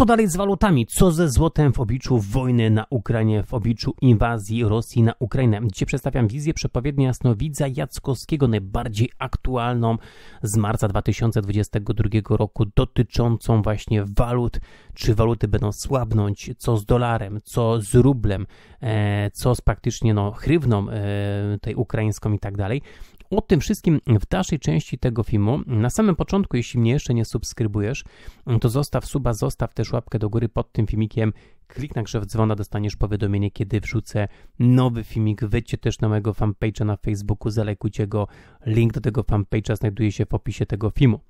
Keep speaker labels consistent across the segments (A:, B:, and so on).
A: Co dalej z walutami? Co ze złotem w obliczu wojny na Ukrainie, w obliczu inwazji Rosji na Ukrainę? Dzisiaj przedstawiam wizję przepowiedni jasnowidza Jackowskiego, najbardziej aktualną z marca 2022 roku, dotyczącą właśnie walut. Czy waluty będą słabnąć? Co z dolarem? Co z rublem? E, co z praktycznie no, hrywną e, tej ukraińską i tak dalej? o tym wszystkim w dalszej części tego filmu. Na samym początku, jeśli mnie jeszcze nie subskrybujesz, to zostaw suba, zostaw też łapkę do góry pod tym filmikiem. Klik na grzew dzwona, dostaniesz powiadomienie, kiedy wrzucę nowy filmik. Wejdźcie też na mojego fanpage'a na Facebooku, zalekujcie go. Link do tego fanpage'a znajduje się w opisie tego filmu.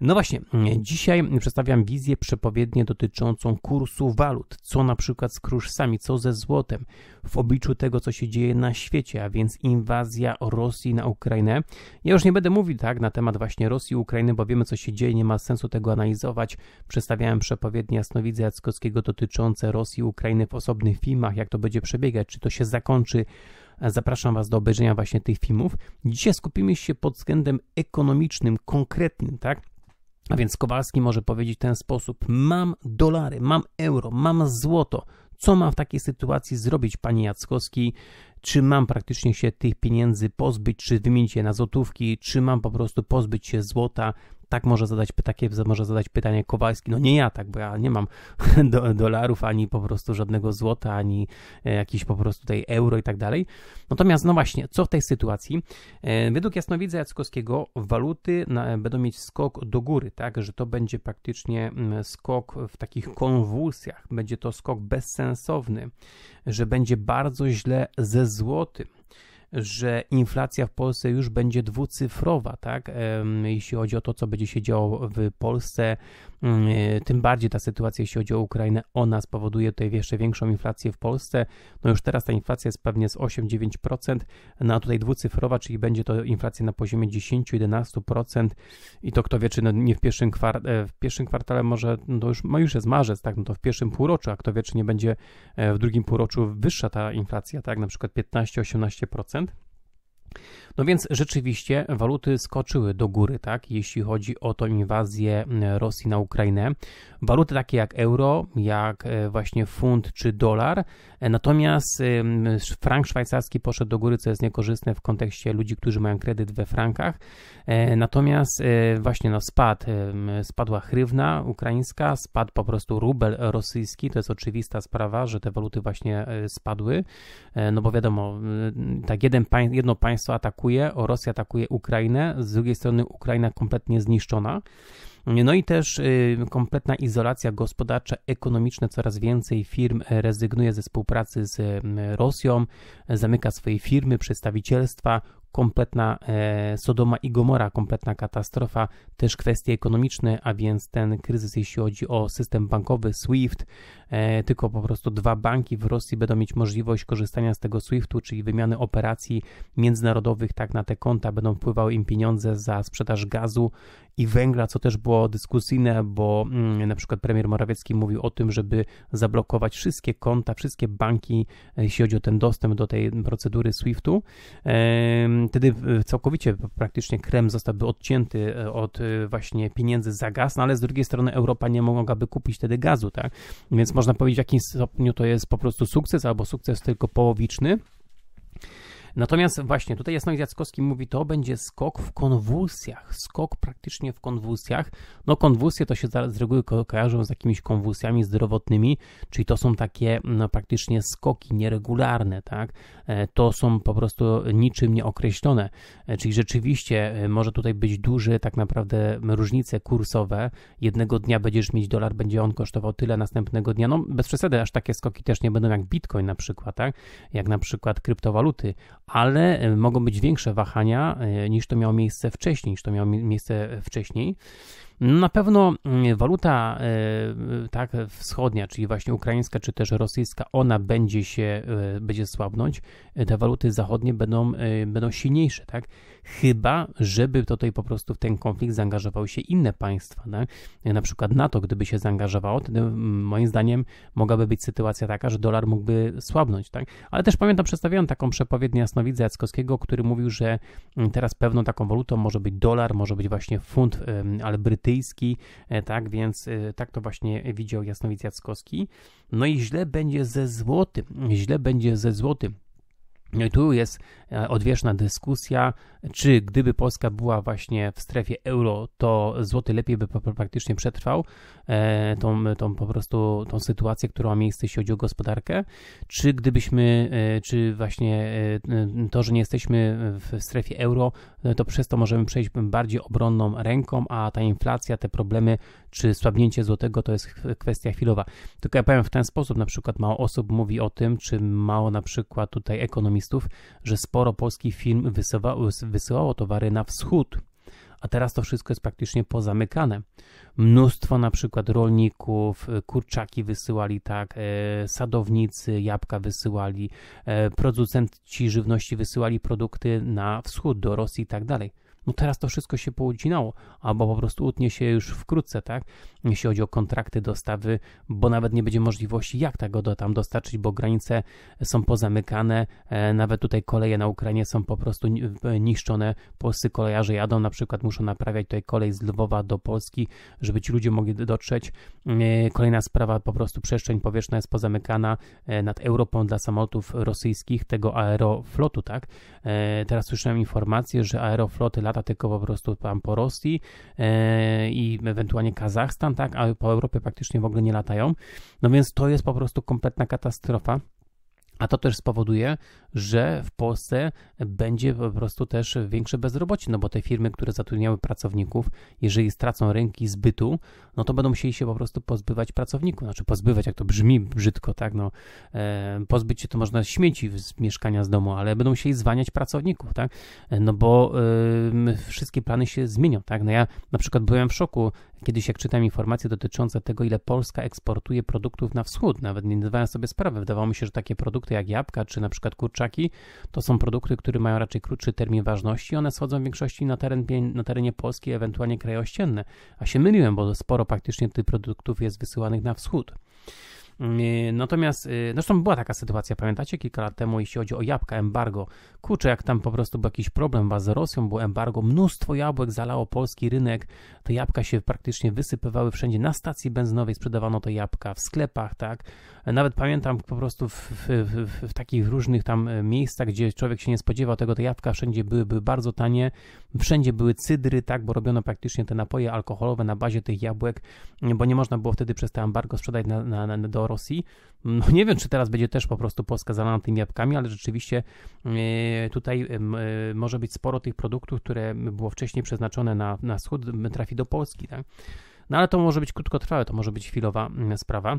A: No właśnie, mm, dzisiaj przedstawiam wizję przepowiednie dotyczącą kursu walut, co na przykład z kruszcami, co ze złotem, w obliczu tego, co się dzieje na świecie, a więc inwazja Rosji na Ukrainę. Ja już nie będę mówił tak na temat właśnie Rosji i Ukrainy, bo wiemy, co się dzieje, nie ma sensu tego analizować. Przedstawiałem przepowiednie Jasnowidza Jackowskiego dotyczące Rosji i Ukrainy w osobnych filmach, jak to będzie przebiegać, czy to się zakończy Zapraszam Was do obejrzenia właśnie tych filmów. Dzisiaj skupimy się pod względem ekonomicznym, konkretnym, tak? A więc Kowalski może powiedzieć w ten sposób: Mam dolary, mam euro, mam złoto. Co mam w takiej sytuacji zrobić, panie Jackowski? Czy mam praktycznie się tych pieniędzy pozbyć, czy wymienić je na złotówki, czy mam po prostu pozbyć się złota? tak może zadać, takie może zadać pytanie Kowalski, no nie ja tak, bo ja nie mam do, dolarów, ani po prostu żadnego złota, ani e, jakiś po prostu tutaj euro i tak dalej. Natomiast no właśnie, co w tej sytuacji? E, według jasnowidza Jackowskiego waluty na, będą mieć skok do góry, tak, że to będzie praktycznie mm, skok w takich konwulsjach, będzie to skok bezsensowny, że będzie bardzo źle ze złotym, że inflacja w Polsce już będzie dwucyfrowa, tak? Jeśli chodzi o to, co będzie się działo w Polsce, Mm, e, tym bardziej ta sytuacja, jeśli chodzi o Ukrainę, ona spowoduje tutaj jeszcze większą inflację w Polsce. No już teraz ta inflacja jest pewnie z 8-9%, no a tutaj dwucyfrowa, czyli będzie to inflacja na poziomie 10-11% i to kto wie, czy no nie w pierwszym, kwart e, w pierwszym kwartale może, no to już, no już jest marzec, tak, no to w pierwszym półroczu, a kto wie, czy nie będzie e, w drugim półroczu wyższa ta inflacja, tak, na przykład 15-18%. No więc rzeczywiście waluty skoczyły do góry, tak, jeśli chodzi o tą inwazję Rosji na Ukrainę. Waluty takie jak euro, jak e, właśnie funt czy dolar, e, natomiast frank szwajcarski poszedł do góry, co jest niekorzystne w kontekście ludzi, którzy mają kredyt we frankach. E, natomiast właśnie no spadł, spadła hrywna ukraińska, spadł po prostu rubel rosyjski, to jest oczywista sprawa, że te waluty właśnie spadły, no bo wiadomo, tak jeden, jedno państwo państwo atakuje, o Rosja atakuje Ukrainę, z drugiej strony Ukraina kompletnie zniszczona. No i też y, kompletna izolacja gospodarcza, ekonomiczna. Coraz więcej firm rezygnuje ze współpracy z Rosją, zamyka swoje firmy, przedstawicielstwa. Kompletna e, Sodoma i Gomora, kompletna katastrofa, też kwestie ekonomiczne, a więc ten kryzys, jeśli chodzi o system bankowy SWIFT, E, tylko po prostu dwa banki w Rosji będą mieć możliwość korzystania z tego SWIFT-u, czyli wymiany operacji międzynarodowych, tak na te konta będą wpływały im pieniądze za sprzedaż gazu i węgla, co też było dyskusyjne, bo mm, na przykład premier Morawiecki mówił o tym, żeby zablokować wszystkie konta, wszystkie banki, e, jeśli chodzi o ten dostęp do tej procedury SWIFT-u. E, wtedy całkowicie praktycznie krem zostałby odcięty od właśnie pieniędzy za gaz, no ale z drugiej strony Europa nie mogłaby kupić wtedy gazu, tak? Więc można powiedzieć, w jakim stopniu to jest po prostu sukces albo sukces tylko połowiczny. Natomiast właśnie tutaj Jasnowic Jackowski mówi, to będzie skok w konwulsjach, skok praktycznie w konwulsjach. No konwulsje to się z reguły ko kojarzą z jakimiś konwulsjami zdrowotnymi, czyli to są takie no, praktycznie skoki nieregularne, tak? E, to są po prostu niczym nieokreślone, e, czyli rzeczywiście e, może tutaj być duże, tak naprawdę różnice kursowe. Jednego dnia będziesz mieć dolar, będzie on kosztował tyle, następnego dnia, no bez przesady, aż takie skoki też nie będą jak bitcoin na przykład, tak? Jak na przykład kryptowaluty, ale e, mogą być większe wahania e, niż to miało miejsce wcześniej, niż to miało miejsce wcześniej. No, na pewno mm, waluta e, tak wschodnia, czyli właśnie ukraińska czy też rosyjska, ona będzie się e, będzie słabnąć. E, te waluty zachodnie będą, będą silniejsze, tak? Chyba, żeby tutaj po prostu w ten konflikt zaangażowały się inne państwa, tak? Na przykład NATO, gdyby się zaangażowało, wtedy moim zdaniem mogłaby być sytuacja taka, że dolar mógłby słabnąć, tak? Ale też pamiętam, przedstawiałem taką przepowiednię Jasnowidza Jackowskiego, który mówił, że mm, teraz pewną taką walutą może być dolar, może być właśnie funt, ale brytyjski brytyjski, e, tak więc e, tak to właśnie widział Jasnowidz Jackowski. No i źle będzie ze złotym, źle będzie ze złotym. No i tu jest e, odwieczna dyskusja, czy gdyby Polska była właśnie w strefie euro, to złoty lepiej by praktycznie przetrwał e, tą, tą po prostu tą sytuację, która ma miejsce, jeśli chodzi o gospodarkę, czy gdybyśmy, e, czy właśnie to, że nie jesteśmy w strefie euro, to przez to możemy przejść bardziej obronną ręką, a ta inflacja, te problemy, czy słabnięcie złotego, to jest kwestia chwilowa. Tylko ja powiem w ten sposób, na przykład mało osób mówi o tym, czy mało na przykład tutaj ekonomistów że sporo polskich firm wysyłało, wysyłało towary na wschód, a teraz to wszystko jest praktycznie pozamykane. Mnóstwo na przykład rolników, e, kurczaki wysyłali tak, e, sadownicy jabłka wysyłali, e, producenci żywności wysyłali produkty na wschód, do Rosji i tak dalej no teraz to wszystko się połudźnało, albo po prostu utnie się już wkrótce, tak? Jeśli chodzi o kontrakty dostawy, bo nawet nie będzie możliwości, jak tego do tam dostarczyć, bo granice są pozamykane, e, nawet tutaj koleje na Ukrainie są po prostu e, niszczone, polscy kolejarze jadą, na przykład muszą naprawiać tutaj kolej z Lwowa do Polski, żeby ci ludzie mogli dotrzeć. E, kolejna sprawa, po prostu przestrzeń powietrzna jest pozamykana nad Europą dla samolotów rosyjskich, tego aeroflotu, tak? Teraz słyszałem informację, że aerofloty lata, tylko po prostu tam po Rosji e, i ewentualnie Kazachstan, tak, ale po Europie praktycznie w ogóle nie latają. No więc to jest po prostu kompletna katastrofa. A to też spowoduje, że w Polsce będzie po prostu też większe bezrobocie, no bo te firmy, które zatrudniały pracowników, jeżeli stracą rynki zbytu, no to będą musieli się po prostu pozbywać pracowników. Znaczy pozbywać, jak to brzmi brzydko, tak? No, e, pozbyć się to można śmieci z mieszkania z domu, ale będą musieli zwaniać pracowników, tak? No bo e, wszystkie plany się zmienią, tak? No ja na przykład byłem w szoku, kiedyś jak czytałem informacje dotyczące tego, ile Polska eksportuje produktów na wschód. Nawet nie zdawałem sobie sprawy. Wydawało mi się, że takie produkty produkty jak jabłka czy na przykład kurczaki, to są produkty, które mają raczej krótszy termin ważności. One schodzą w większości na, teren, na terenie Polski, ewentualnie kraje ościenne. A się myliłem, bo sporo praktycznie tych produktów jest wysyłanych na wschód. Mm, y, natomiast, y, zresztą była taka sytuacja, pamiętacie, kilka lat temu, jeśli chodzi o jabłka, embargo. Kurczę, jak tam po prostu był jakiś problem was z Rosją, było embargo, mnóstwo jabłek zalało polski rynek, te jabłka się praktycznie wysypywały wszędzie, na stacji benzynowej sprzedawano te jabłka, w sklepach, tak, nawet pamiętam po prostu w, w, w, w, takich różnych tam e, miejscach, gdzie człowiek się nie spodziewał tego, te jabłka wszędzie były, bardzo tanie, wszędzie były cydry, tak, bo robiono praktycznie te napoje alkoholowe na bazie tych jabłek, e, bo nie można było wtedy przez te embargo sprzedać na, na, na, do Rosji. No nie wiem, czy teraz będzie też po prostu Polska zalana tymi jabłkami, ale rzeczywiście e, tutaj może być sporo tych produktów, które było wcześniej przeznaczone na, na wschód, trafi do Polski, tak. No ale to może być krótkotrwałe, to może być chwilowa sprawa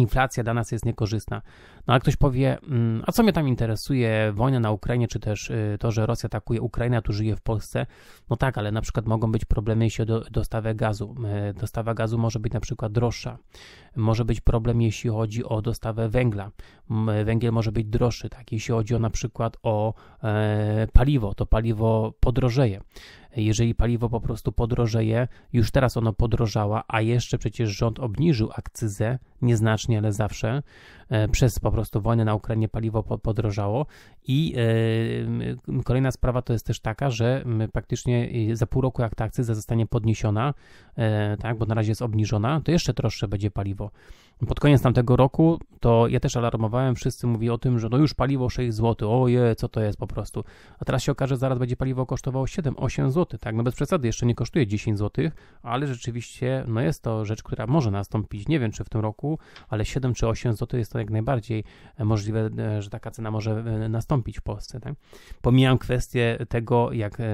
A: inflacja dla nas jest niekorzystna. No ale ktoś powie, mm, a co mnie tam interesuje, wojna na Ukrainie, czy też y, to, że Rosja atakuje Ukrainę, a tu żyje w Polsce? No tak, ale na przykład mogą być problemy, jeśli chodzi o dostawę gazu. Y, dostawa gazu może być na przykład droższa. Może być problem, jeśli chodzi o dostawę węgla. Węgiel może być droższy, tak? Jeśli chodzi o na przykład o e, paliwo, to paliwo podrożeje jeżeli paliwo po prostu podrożeje, już teraz ono podrożała, a jeszcze przecież rząd obniżył akcyzę nieznacznie, ale zawsze, E, przez po prostu wojnę na Ukrainie paliwo podrożało. I e, kolejna sprawa to jest też taka, że praktycznie za pół roku, jak ta akcyza zostanie podniesiona, e, tak, bo na razie jest obniżona, to jeszcze droższe będzie paliwo. Pod koniec tamtego roku to ja też alarmowałem, wszyscy mówili o tym, że no już paliwo 6 zł, oje, co to jest po prostu. A teraz się okaże, że zaraz będzie paliwo kosztowało 7-8 zł, tak, no bez przesady, jeszcze nie kosztuje 10 zł, ale rzeczywiście, no jest to rzecz, która może nastąpić, nie wiem czy w tym roku, ale 7 czy 8 zł jest to to jak najbardziej możliwe, e, że taka cena może e, nastąpić w Polsce. Tak? Pomijam kwestię tego, jak e,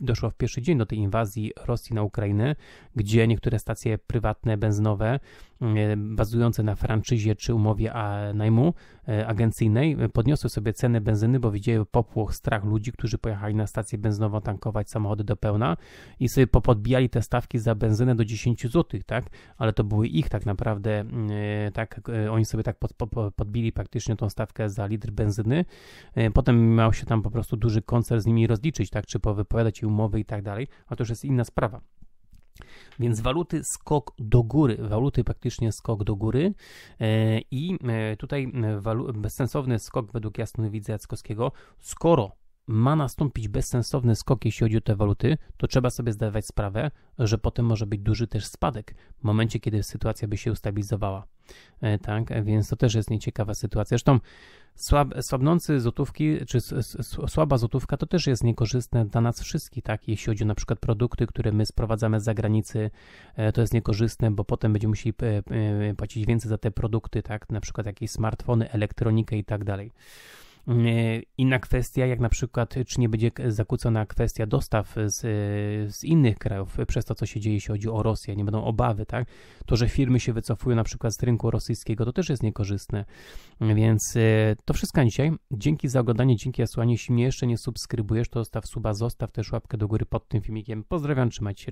A: doszło w pierwszy dzień do tej inwazji Rosji na Ukrainę, gdzie niektóre stacje prywatne, benzynowe E, bazujące na franczyzie czy umowie najmu e, agencyjnej e, podniosły sobie ceny benzyny, bo widzieli popłoch, strach ludzi, którzy pojechali na stację benzynową tankować samochody do pełna i sobie popodbijali te stawki za benzynę do 10 zł, tak? Ale to były ich tak naprawdę, tak, oni sobie tak pod, pod, podbili praktycznie tą stawkę za litr benzyny. Potem miał się tam po prostu duży koncert z nimi rozliczyć, tak? Czy powypowiadać umowy i tak dalej, a to już jest inna sprawa. Więc waluty skok do góry, waluty praktycznie skok do góry e, i e, tutaj bezsensowny skok według widzę Jackowskiego, skoro ma nastąpić bezsensowny skok, jeśli chodzi o te waluty, to trzeba sobie zdawać sprawę, że potem może być duży też spadek w momencie, kiedy sytuacja by się ustabilizowała. E, tak, więc to też jest nieciekawa sytuacja. Zresztą Słab, słabnący złotówki, czy słaba złotówka to też jest niekorzystne dla nas wszystkich, tak? Jeśli chodzi o na przykład produkty, które my sprowadzamy z zagranicy, e, to jest niekorzystne, bo potem będziemy musieli e, e, płacić więcej za te produkty, tak? Na przykład jakieś smartfony, elektronikę i tak dalej. Mm, e, inna kwestia, jak na przykład, czy nie będzie zakłócona kwestia dostaw z, e, z innych krajów przez to, co się dzieje, jeśli chodzi o Rosję, nie będą obawy, tak? To, że firmy się wycofują na przykład z rynku rosyjskiego, to też jest niekorzystne. Więc e, to wszystko dzisiaj. Dzięki za oglądanie, dzięki za Jeśli mnie jeszcze nie subskrybujesz, to zostaw suba, zostaw też łapkę do góry pod tym filmikiem. Pozdrawiam, trzymajcie się.